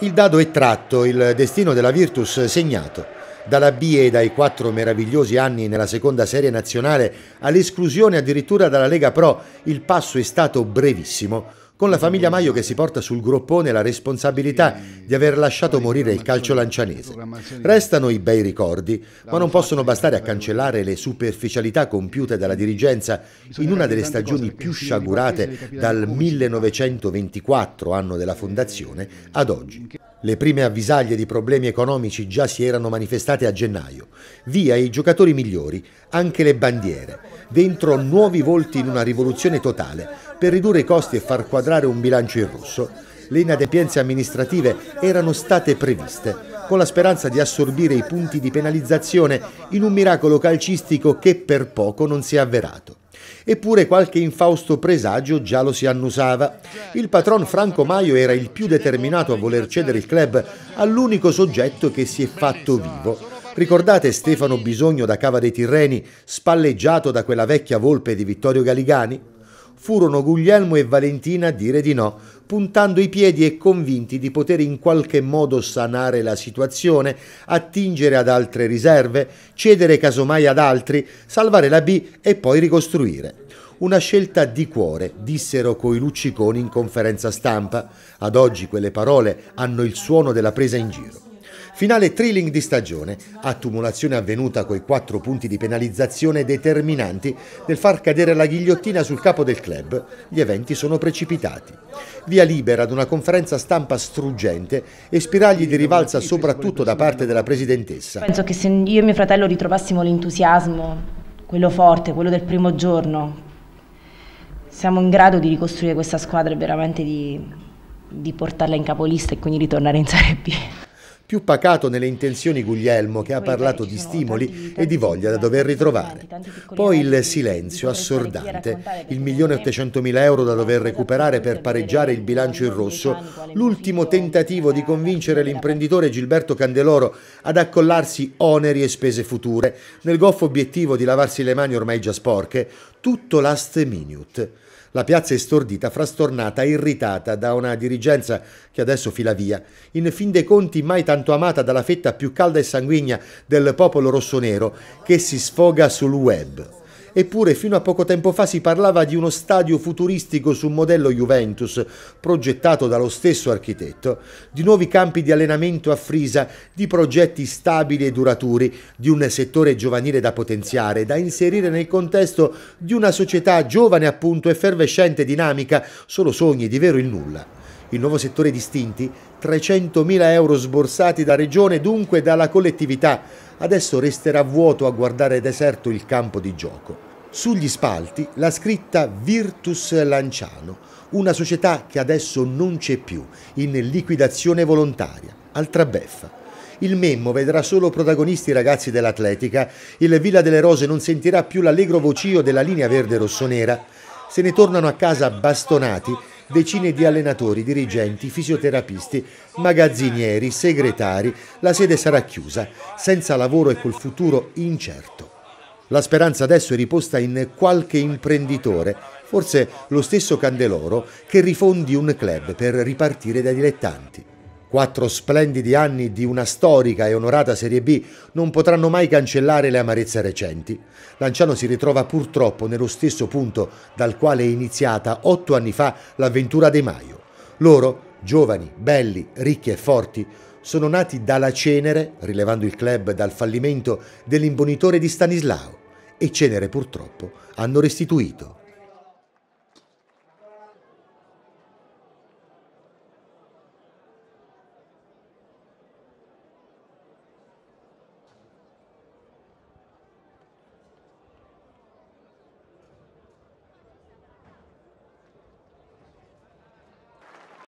Il dado è tratto, il destino della Virtus segnato. Dalla B e dai quattro meravigliosi anni nella seconda serie nazionale all'esclusione addirittura dalla Lega Pro, il passo è stato brevissimo con la famiglia Maio che si porta sul groppone la responsabilità di aver lasciato morire il calcio lancianese. Restano i bei ricordi, ma non possono bastare a cancellare le superficialità compiute dalla dirigenza in una delle stagioni più sciagurate dal 1924, anno della fondazione, ad oggi. Le prime avvisaglie di problemi economici già si erano manifestate a gennaio. Via i giocatori migliori, anche le bandiere. Dentro nuovi volti in una rivoluzione totale per ridurre i costi e far quadrare inquadrare un bilancio in rosso, le inadempienze amministrative erano state previste, con la speranza di assorbire i punti di penalizzazione in un miracolo calcistico che per poco non si è avverato. Eppure qualche infausto presagio già lo si annusava. Il patron Franco Maio era il più determinato a voler cedere il club all'unico soggetto che si è fatto vivo. Ricordate Stefano Bisogno da Cava dei Tirreni, spalleggiato da quella vecchia volpe di Vittorio Galigani? furono Guglielmo e Valentina a dire di no, puntando i piedi e convinti di poter in qualche modo sanare la situazione, attingere ad altre riserve, cedere casomai ad altri, salvare la B e poi ricostruire. Una scelta di cuore, dissero coi lucciconi in conferenza stampa. Ad oggi quelle parole hanno il suono della presa in giro. Finale thrilling di stagione, a avvenuta coi quattro punti di penalizzazione determinanti nel far cadere la ghigliottina sul capo del club, gli eventi sono precipitati. Via libera ad una conferenza stampa struggente e spiragli di rivalsa soprattutto da parte della presidentessa. Penso che se io e mio fratello ritrovassimo l'entusiasmo, quello forte, quello del primo giorno, siamo in grado di ricostruire questa squadra e veramente di, di portarla in capolista e quindi ritornare in Serie B più pacato nelle intenzioni Guglielmo che ha parlato di stimoli e di voglia da dover ritrovare. Poi il silenzio assordante, il 1.800.000 euro da dover recuperare per pareggiare il bilancio in rosso, l'ultimo tentativo di convincere l'imprenditore Gilberto Candeloro ad accollarsi oneri e spese future, nel goffo obiettivo di lavarsi le mani ormai già sporche, tutto l'ast minute. La piazza è stordita, frastornata, irritata da una dirigenza che adesso fila via, in fin dei conti mai tanto amata dalla fetta più calda e sanguigna del popolo rossonero che si sfoga sul web. Eppure fino a poco tempo fa si parlava di uno stadio futuristico su modello Juventus, progettato dallo stesso architetto, di nuovi campi di allenamento a Frisa, di progetti stabili e duraturi, di un settore giovanile da potenziare, da inserire nel contesto di una società giovane appunto effervescente e dinamica, solo sogni di vero il nulla. Il nuovo settore distinti, 300.000 euro sborsati da regione, dunque dalla collettività, adesso resterà vuoto a guardare deserto il campo di gioco. Sugli spalti la scritta Virtus Lanciano, una società che adesso non c'è più, in liquidazione volontaria, altra beffa. Il Memmo vedrà solo protagonisti i ragazzi dell'atletica, il Villa delle Rose non sentirà più l'allegro vocio della linea verde rossonera, se ne tornano a casa bastonati decine di allenatori, dirigenti, fisioterapisti, magazzinieri, segretari, la sede sarà chiusa, senza lavoro e col futuro incerto. La speranza adesso è riposta in qualche imprenditore, forse lo stesso Candeloro, che rifondi un club per ripartire dai dilettanti. Quattro splendidi anni di una storica e onorata Serie B non potranno mai cancellare le amarezze recenti. Lanciano si ritrova purtroppo nello stesso punto dal quale è iniziata otto anni fa l'avventura De Maio. Loro, giovani, belli, ricchi e forti, sono nati dalla cenere, rilevando il club dal fallimento dell'imbonitore di Stanislao, e cenere purtroppo hanno restituito.